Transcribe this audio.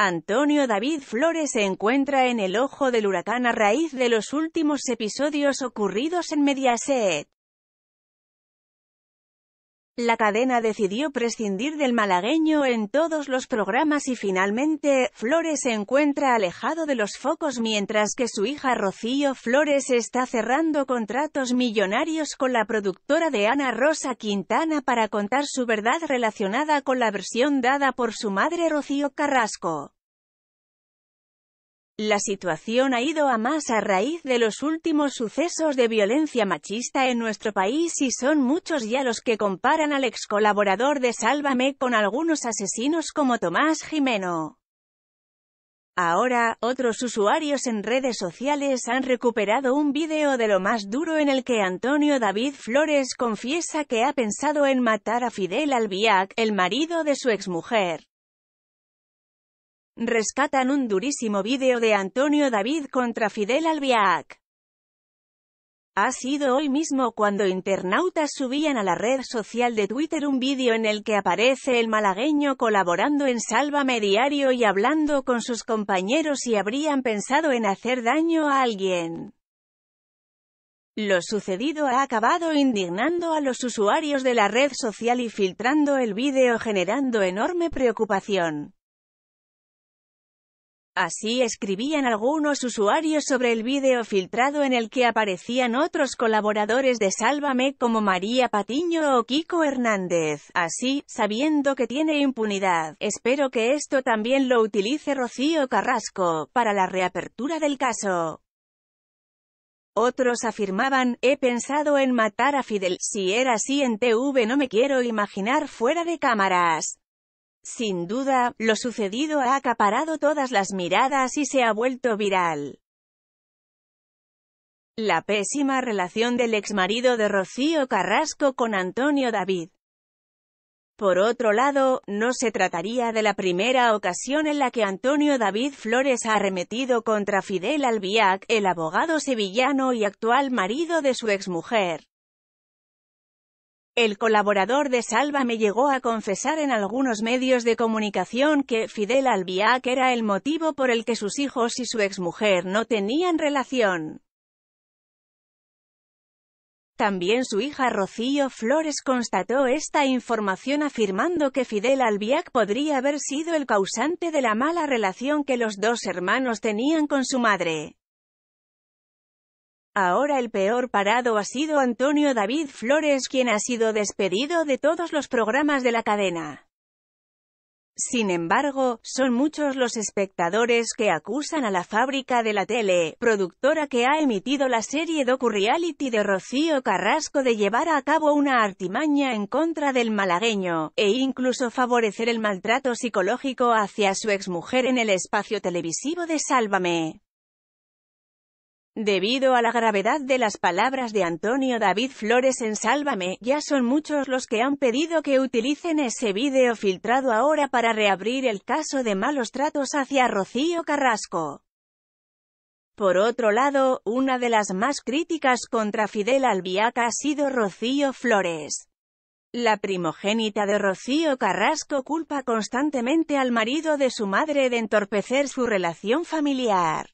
Antonio David Flores se encuentra en el ojo del huracán a raíz de los últimos episodios ocurridos en Mediaset. La cadena decidió prescindir del malagueño en todos los programas y finalmente, Flores se encuentra alejado de los focos mientras que su hija Rocío Flores está cerrando contratos millonarios con la productora de Ana Rosa Quintana para contar su verdad relacionada con la versión dada por su madre Rocío Carrasco. La situación ha ido a más a raíz de los últimos sucesos de violencia machista en nuestro país y son muchos ya los que comparan al ex colaborador de Sálvame con algunos asesinos como Tomás Jimeno. Ahora, otros usuarios en redes sociales han recuperado un vídeo de lo más duro en el que Antonio David Flores confiesa que ha pensado en matar a Fidel Albiac, el marido de su exmujer rescatan un durísimo vídeo de Antonio David contra Fidel Albiac. Ha sido hoy mismo cuando internautas subían a la red social de Twitter un vídeo en el que aparece el malagueño colaborando en Salva Diario y hablando con sus compañeros si habrían pensado en hacer daño a alguien. Lo sucedido ha acabado indignando a los usuarios de la red social y filtrando el vídeo generando enorme preocupación. Así escribían algunos usuarios sobre el vídeo filtrado en el que aparecían otros colaboradores de Sálvame como María Patiño o Kiko Hernández. Así, sabiendo que tiene impunidad, espero que esto también lo utilice Rocío Carrasco, para la reapertura del caso. Otros afirmaban, he pensado en matar a Fidel, si era así en TV no me quiero imaginar fuera de cámaras. Sin duda, lo sucedido ha acaparado todas las miradas y se ha vuelto viral. La pésima relación del exmarido de Rocío Carrasco con Antonio David. Por otro lado, no se trataría de la primera ocasión en la que Antonio David Flores ha arremetido contra Fidel Albiac, el abogado sevillano y actual marido de su exmujer. El colaborador de Salva me llegó a confesar en algunos medios de comunicación que Fidel Albiac era el motivo por el que sus hijos y su exmujer no tenían relación. También su hija Rocío Flores constató esta información afirmando que Fidel Albiac podría haber sido el causante de la mala relación que los dos hermanos tenían con su madre. Ahora el peor parado ha sido Antonio David Flores quien ha sido despedido de todos los programas de la cadena. Sin embargo, son muchos los espectadores que acusan a la fábrica de la tele, productora que ha emitido la serie docu de Rocío Carrasco de llevar a cabo una artimaña en contra del malagueño, e incluso favorecer el maltrato psicológico hacia su exmujer en el espacio televisivo de Sálvame. Debido a la gravedad de las palabras de Antonio David Flores en Sálvame, ya son muchos los que han pedido que utilicen ese vídeo filtrado ahora para reabrir el caso de malos tratos hacia Rocío Carrasco. Por otro lado, una de las más críticas contra Fidel Albiaca ha sido Rocío Flores. La primogénita de Rocío Carrasco culpa constantemente al marido de su madre de entorpecer su relación familiar.